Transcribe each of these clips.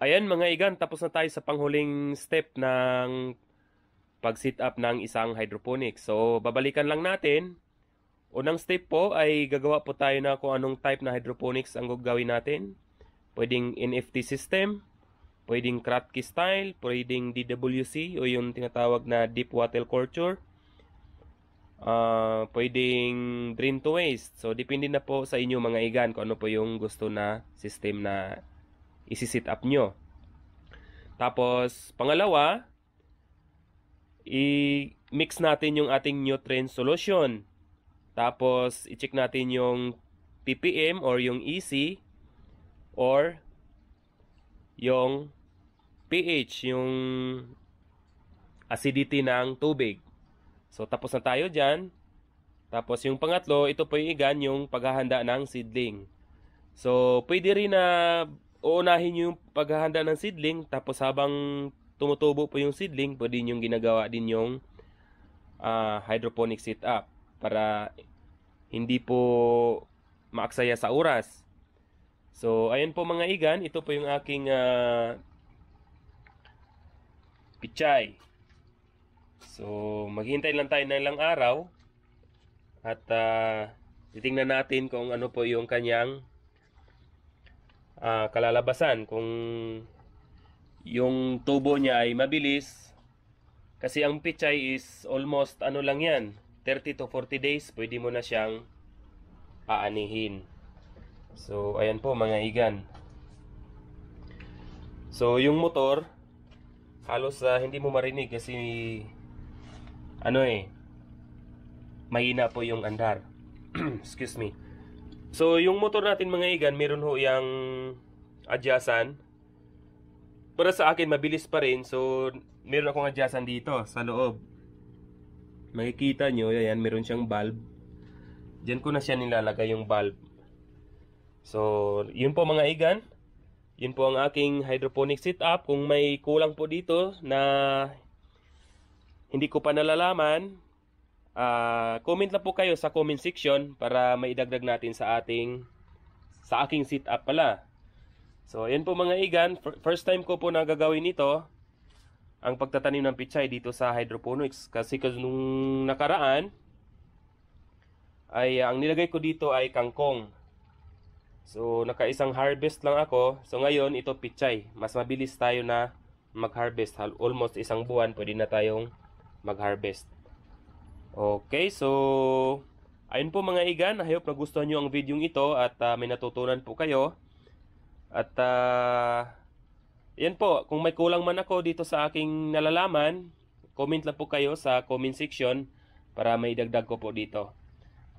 Ayan mga igan, tapos na tayo sa panghuling step ng pag-sit up ng isang hydroponics. So, babalikan lang natin. Unang step po ay gagawa po tayo na kung anong type na hydroponics ang gagawin natin. Pwedeng NFT system, pwedeng Kratky style, pwedeng DWC o yung tinatawag na deep water culture. Uh, pwedeng drain to waste. So, depende na po sa inyo mga igan kung ano po yung gusto na system na isi-sit up nyo. Tapos, pangalawa, i-mix natin yung ating nutrient solution. Tapos, i-check natin yung ppm or yung EC or yung pH, yung acidity ng tubig. So, tapos na tayo dyan. Tapos, yung pangatlo, ito po yung igan, yung paghahanda ng seedling. So, pwede rin na uunahin nyo yung paghahanda ng seedling tapos habang tumutubo po yung seedling pwede nyo ginagawa din yung uh, hydroponic setup para hindi po maaksaya sa oras so ayun po mga igan ito po yung aking uh, pichay so maghintay lang tayo ng ilang araw at uh, titingnan natin kung ano po yung kanyang uh, kalalabasan kung yung tubo niya ay mabilis kasi ang pichay is almost ano lang yan 30 to 40 days pwede mo na siyang aanihin so ayan po mga igan so yung motor halos uh, hindi mo marinig kasi ano eh mahina po yung andar excuse me So, yung motor natin mga igan, meron ho yung adyasan. Para sa akin, mabilis pa rin. So, meron akong adyasan dito sa loob. Makikita nyo, ayan, meron siyang bulb. Diyan ko na siya nilalagay yung bulb. So, yun po mga igan. Yun po ang aking hydroponic setup. Kung may kulang po dito na hindi ko pa nalalaman, Uh, comment lang po kayo sa comment section para maidagdag natin sa ating sa aking sit up pala. So, ayan po mga igan, first time ko po gagawin ito ang pagtatanim ng pichay dito sa hydroponics kasi kasi nung nakaraan ay ang nilagay ko dito ay kangkong. So, nakaisang harvest lang ako. So, ngayon ito pichay. Mas mabilis tayo na mag-harvest. Almost isang buwan pwede na tayong mag-harvest. Okay, so ayun po mga igan, I hope nagustuhan nyo ang video ito at uh, may natutunan po kayo. At uh, po, kung may kulang man ako dito sa aking nalalaman, comment lang po kayo sa comment section para may dagdag ko po dito.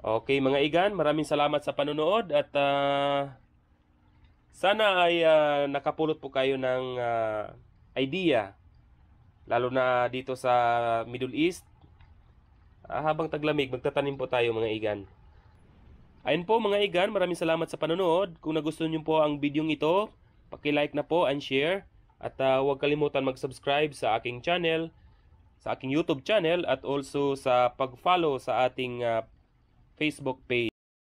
Okay mga igan, maraming salamat sa panonood at uh, sana ay uh, nakapulot po kayo ng uh, idea lalo na dito sa Middle East Ah, habang taglamig, magtatanim po tayo mga igan. Ayun po mga igan, maraming salamat sa panonood. Kung nagustuhan niyo po ang video ito, paki-like na po and share. At uh, huwag kalimutan mag-subscribe sa aking channel, sa aking YouTube channel at also sa pag-follow sa ating uh, Facebook page.